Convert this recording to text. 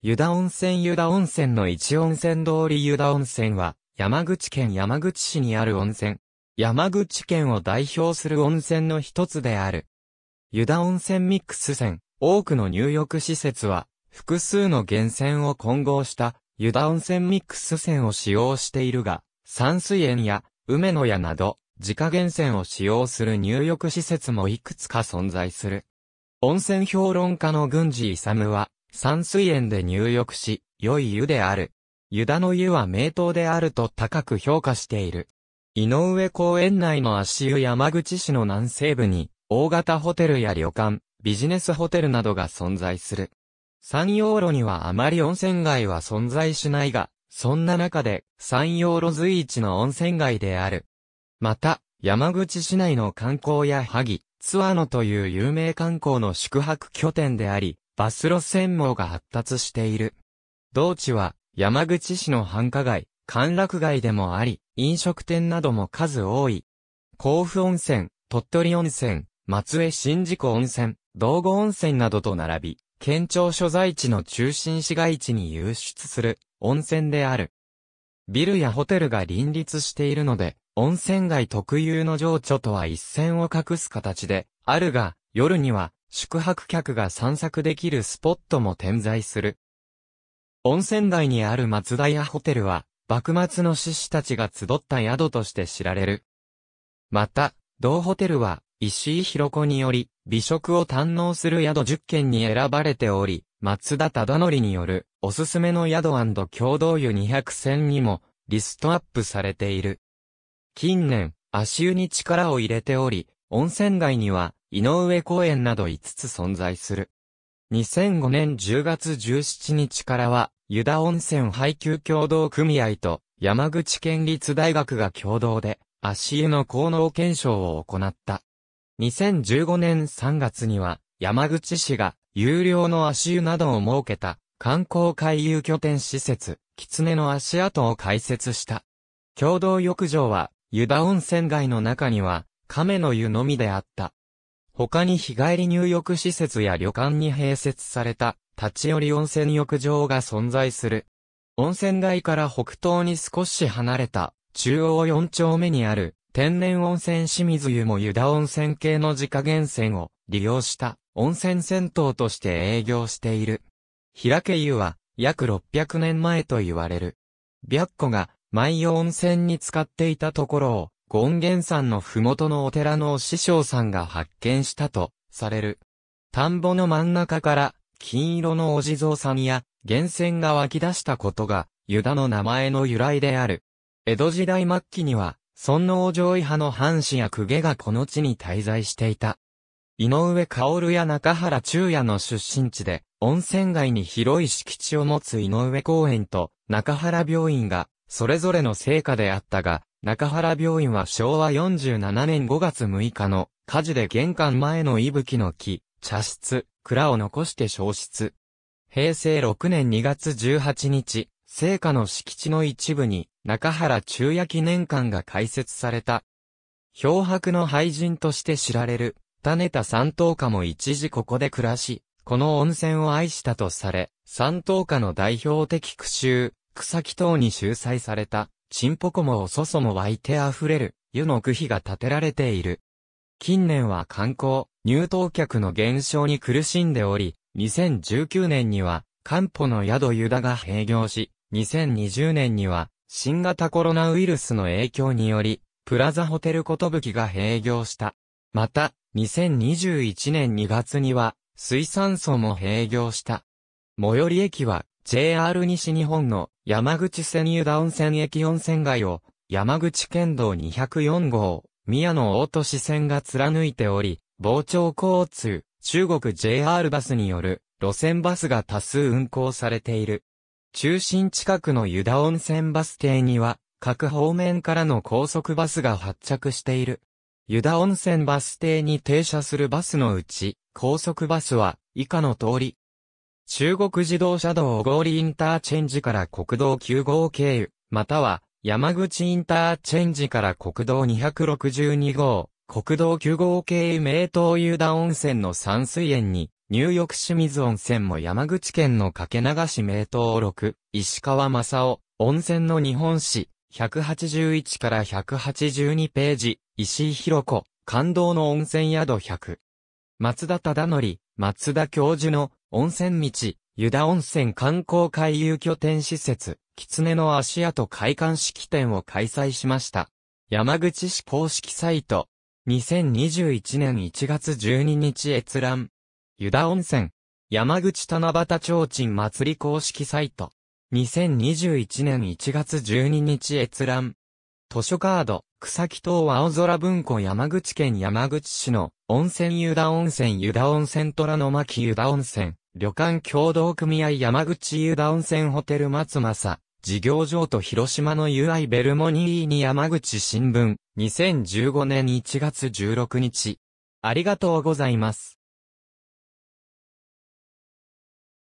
湯田温泉湯田温泉の一温泉通り湯田温泉は、山口県山口市にある温泉。山口県を代表する温泉の一つである。湯田温泉ミックス泉、多くの入浴施設は、複数の源泉を混合した湯田温泉ミックス泉を使用しているが、山水園や梅の屋など、自家源泉を使用する入浴施設もいくつか存在する。温泉評論家の郡司勇は、山水園で入浴し、良い湯である。湯田の湯は名湯であると高く評価している。井上公園内の足湯山口市の南西部に、大型ホテルや旅館、ビジネスホテルなどが存在する。山陽路にはあまり温泉街は存在しないが、そんな中で山陽路随一の温泉街である。また、山口市内の観光や萩、ツアーノという有名観光の宿泊拠点であり、バス路線網が発達している。同地は山口市の繁華街、歓楽街でもあり、飲食店なども数多い。甲府温泉、鳥取温泉、松江新宿温泉、道後温泉などと並び、県庁所在地の中心市街地に輸出する温泉である。ビルやホテルが林立しているので、温泉街特有の情緒とは一線を隠す形で、あるが、夜には宿泊客が散策できるスポットも点在する。温泉街にある松田屋ホテルは、幕末の志士たちが集った宿として知られる。また、同ホテルは、石井弘子により、美食を堪能する宿10軒に選ばれており、松田忠則による、おすすめの宿共同湯200選にも、リストアップされている。近年、足湯に力を入れており、温泉街には、井上公園など5つ存在する。2005年10月17日からは、湯田温泉配給協同組合と山口県立大学が共同で、足湯の効能検証を行った。2015年3月には、山口市が有料の足湯などを設けた観光回遊拠点施設、狐の足跡を開設した。共同浴場は、湯田温泉街の中には、亀の湯のみであった。他に日帰り入浴施設や旅館に併設された立ち寄り温泉浴場が存在する。温泉街から北東に少し離れた中央四丁目にある天然温泉清水湯も湯田温泉系の自家源泉を利用した温泉銭湯として営業している。平家湯は約600年前と言われる。白子が毎温泉に使っていたところを権現山の麓のお寺のお師匠さんが発見したと、される。田んぼの真ん中から、金色のお地蔵さんや、源泉が湧き出したことが、ユダの名前の由来である。江戸時代末期には、尊王攘夷派の藩士や公家がこの地に滞在していた。井上薫や中原中也の出身地で、温泉街に広い敷地を持つ井上公園と中原病院が、それぞれの成果であったが、中原病院は昭和47年5月6日の火事で玄関前の息吹の木、茶室、蔵を残して消失。平成6年2月18日、聖火の敷地の一部に中原中夜記念館が開設された。漂白の廃人として知られる、種田三等家も一時ここで暮らし、この温泉を愛したとされ、三等家の代表的句集、草木等に収載された。チンポコもおそそも湧いて溢れる、湯の区碑が建てられている。近年は観光、入湯客の減少に苦しんでおり、2019年には、漢方の宿湯田が閉業し、2020年には、新型コロナウイルスの影響により、プラザホテルことぶきが閉業した。また、2021年2月には、水産層も閉業した。最寄り駅は、JR 西日本の山口線湯田温泉駅温泉街を山口県道204号、宮野大都市線が貫いており、傍聴交通、中国 JR バスによる路線バスが多数運行されている。中心近くの湯田温泉バス停には、各方面からの高速バスが発着している。湯田温泉バス停に停車するバスのうち、高速バスは以下の通り、中国自動車道小郡インターチェンジから国道9号経由、または山口インターチェンジから国道262号、国道9号経由名東湯田温泉の山水園に、入浴清水温泉も山口県の掛け流し名東六、石川正夫、温泉の日本史、181から182ページ、石井博子、感動の温泉宿100。松田忠則、松田教授の温泉道、湯田温泉観光回遊拠点施設、狐の足跡開館式典を開催しました。山口市公式サイト、2021年1月12日閲覧。湯田温泉、山口七夕提灯祭り公式サイト、2021年1月12日閲覧。図書カード、草木島青空文庫山口県山口市の温泉湯田温泉湯田温泉虎の巻湯田温泉旅館共同組合山口湯田温泉ホテル松正事業場と広島の UI ベルモニーに山口新聞2015年1月16日ありがとうございます。